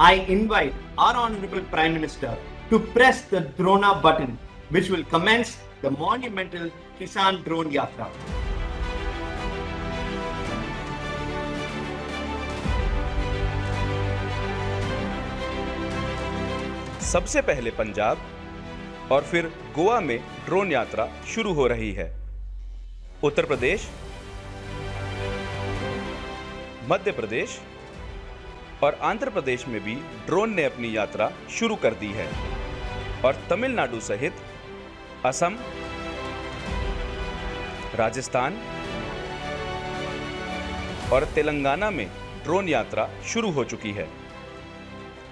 I invite our Honorable Prime Minister to press the Drona button, which will commence the monumental Kisan Drone Yatra. सबसे पहले पंजाब और फिर गोवा में drone यात्रा शुरू हो रही है उत्तर प्रदेश मध्य प्रदेश और आंध्र प्रदेश में भी ड्रोन ने अपनी यात्रा शुरू कर दी है और तमिलनाडु सहित असम राजस्थान और तेलंगाना में ड्रोन यात्रा शुरू हो चुकी है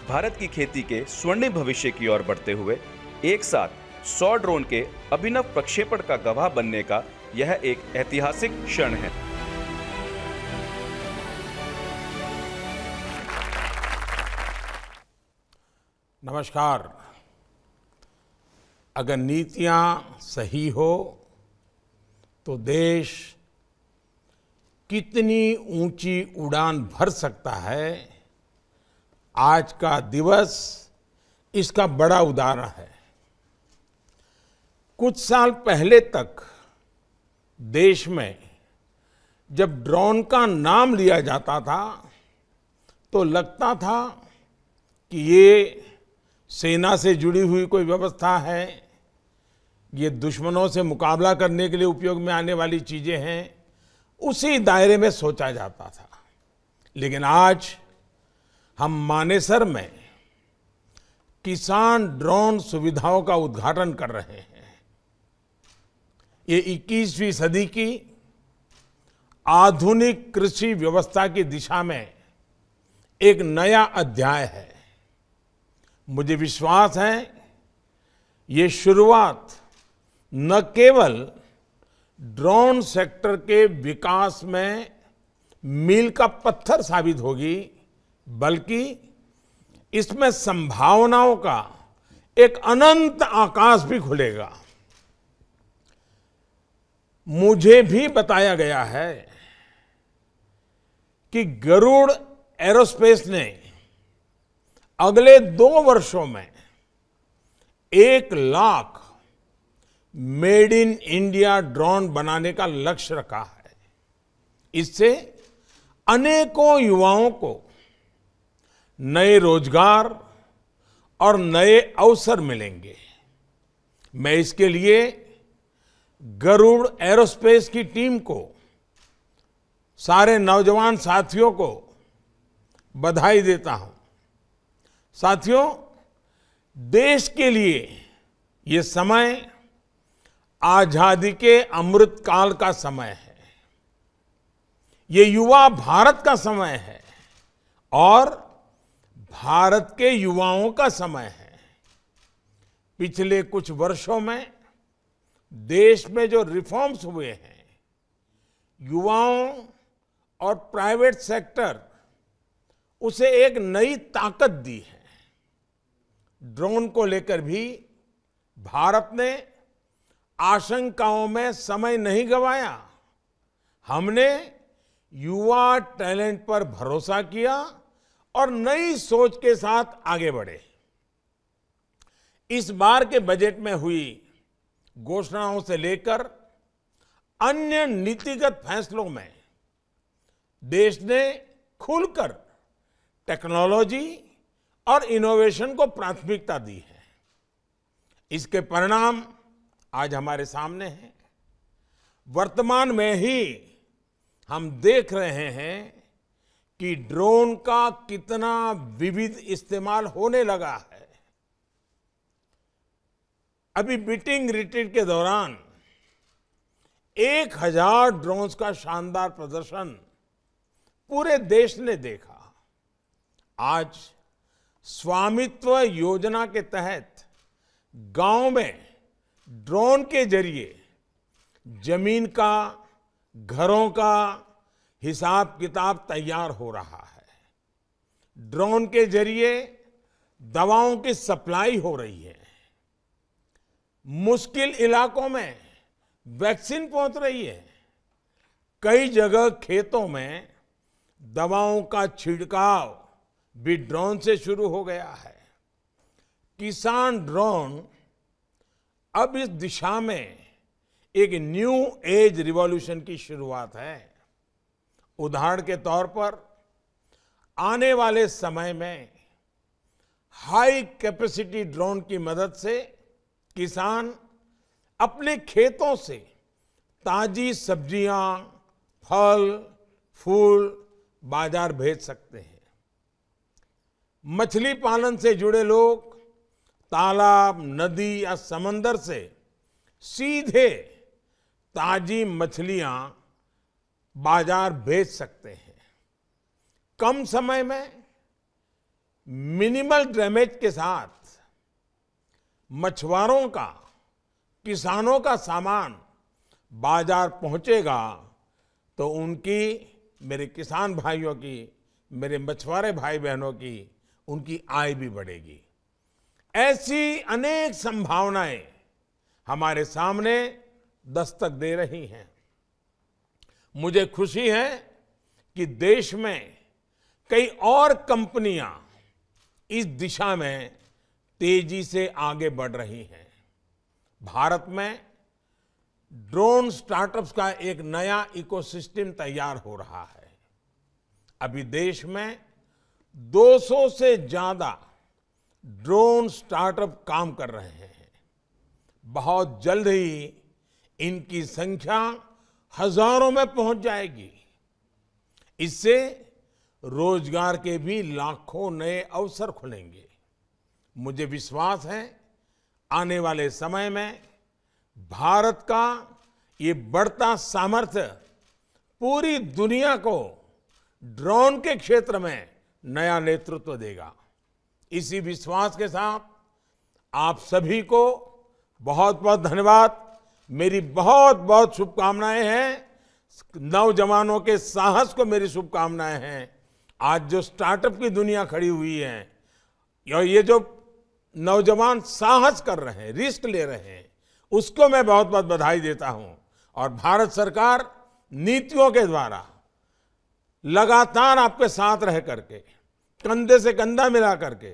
भारत की खेती के स्वर्णिम भविष्य की ओर बढ़ते हुए एक साथ 100 ड्रोन के अभिनव प्रक्षेपण का गवाह बनने का यह एक ऐतिहासिक क्षण है नमस्कार अगर नीतियाँ सही हो तो देश कितनी ऊंची उड़ान भर सकता है आज का दिवस इसका बड़ा उदाहरण है कुछ साल पहले तक देश में जब ड्रोन का नाम लिया जाता था तो लगता था कि ये सेना से जुड़ी हुई कोई व्यवस्था है ये दुश्मनों से मुकाबला करने के लिए उपयोग में आने वाली चीज़ें हैं उसी दायरे में सोचा जाता था लेकिन आज हम मानेसर में किसान ड्रोन सुविधाओं का उद्घाटन कर रहे हैं ये 21वीं सदी की आधुनिक कृषि व्यवस्था की दिशा में एक नया अध्याय है मुझे विश्वास है ये शुरुआत न केवल ड्रोन सेक्टर के विकास में मील का पत्थर साबित होगी बल्कि इसमें संभावनाओं का एक अनंत आकाश भी खुलेगा मुझे भी बताया गया है कि गरुड़ एरोस्पेस ने अगले दो वर्षों में एक lakh made in India drone बनाने का लक्ष्य रखा है इससे अनेकों युवाओं को नए रोजगार और नए अवसर मिलेंगे मैं इसके लिए गरुड़ एरोस्पेस की टीम को सारे नौजवान साथियों को बधाई देता हूं साथियों देश के लिए ये समय आजादी के अमृत काल का समय है ये युवा भारत का समय है और भारत के युवाओं का समय है पिछले कुछ वर्षों में देश में जो रिफॉर्म्स हुए हैं युवाओं और प्राइवेट सेक्टर उसे एक नई ताकत दी है ड्रोन को लेकर भी भारत ने आशंकाओं में समय नहीं गवाया हमने युवा टैलेंट पर भरोसा किया और नई सोच के साथ आगे बढ़े इस बार के बजट में हुई घोषणाओं से लेकर अन्य नीतिगत फैसलों में देश ने खुलकर टेक्नोलॉजी और इनोवेशन को प्राथमिकता दी है इसके परिणाम आज हमारे सामने हैं वर्तमान में ही हम देख रहे हैं कि ड्रोन का कितना विविध इस्तेमाल होने लगा है अभी बीटिंग रिट्रीट के दौरान एक हजार ड्रोन्स का शानदार प्रदर्शन पूरे देश ने देखा आज स्वामित्व योजना के तहत गांव में ड्रोन के जरिए जमीन का घरों का हिसाब किताब तैयार हो रहा है ड्रोन के जरिए दवाओं की सप्लाई हो रही है मुश्किल इलाकों में वैक्सीन पहुंच रही है कई जगह खेतों में दवाओं का छिड़काव भी ड्रोन से शुरू हो गया है किसान ड्रोन अब इस दिशा में एक न्यू एज रिवॉल्यूशन की शुरुआत है उदाहरण के तौर पर आने वाले समय में हाई कैपेसिटी ड्रोन की मदद से किसान अपने खेतों से ताजी सब्जियां फल फूल बाजार भेज सकते हैं मछली पालन से जुड़े लोग तालाब नदी या समंदर से सीधे ताजी मछलियां बाजार भेज सकते हैं कम समय में मिनिमल डैमेज के साथ मछुआरों का किसानों का सामान बाजार पहुंचेगा तो उनकी मेरे किसान भाइयों की मेरे मछुआरे भाई बहनों की उनकी आय भी बढ़ेगी ऐसी अनेक संभावनाएं हमारे सामने दस्तक दे रही हैं मुझे खुशी है कि देश में कई और कंपनियां इस दिशा में तेजी से आगे बढ़ रही हैं भारत में ड्रोन स्टार्टअप्स का एक नया इकोसिस्टम तैयार हो रहा है अभी देश में 200 से ज्यादा ड्रोन स्टार्टअप काम कर रहे हैं बहुत जल्द ही इनकी संख्या हजारों में पहुंच जाएगी इससे रोजगार के भी लाखों नए अवसर खुलेंगे मुझे विश्वास है आने वाले समय में भारत का ये बढ़ता सामर्थ्य पूरी दुनिया को ड्रोन के क्षेत्र में नया नेतृत्व देगा इसी विश्वास के साथ आप सभी को बहुत बहुत धन्यवाद मेरी बहुत बहुत शुभकामनाएं हैं नौजवानों के साहस को मेरी शुभकामनाएं हैं आज जो स्टार्टअप की दुनिया खड़ी हुई है और ये जो नौजवान साहस कर रहे हैं रिस्क ले रहे हैं उसको मैं बहुत बहुत बधाई देता हूं और भारत सरकार नीतियों के द्वारा लगातार आपके साथ रह करके कंधे से कंधा मिला करके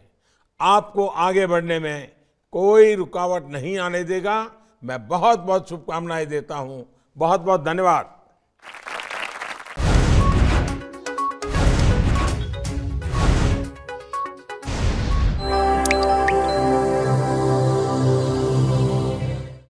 आपको आगे बढ़ने में कोई रुकावट नहीं आने देगा मैं बहुत बहुत शुभकामनाएं देता हूं बहुत बहुत धन्यवाद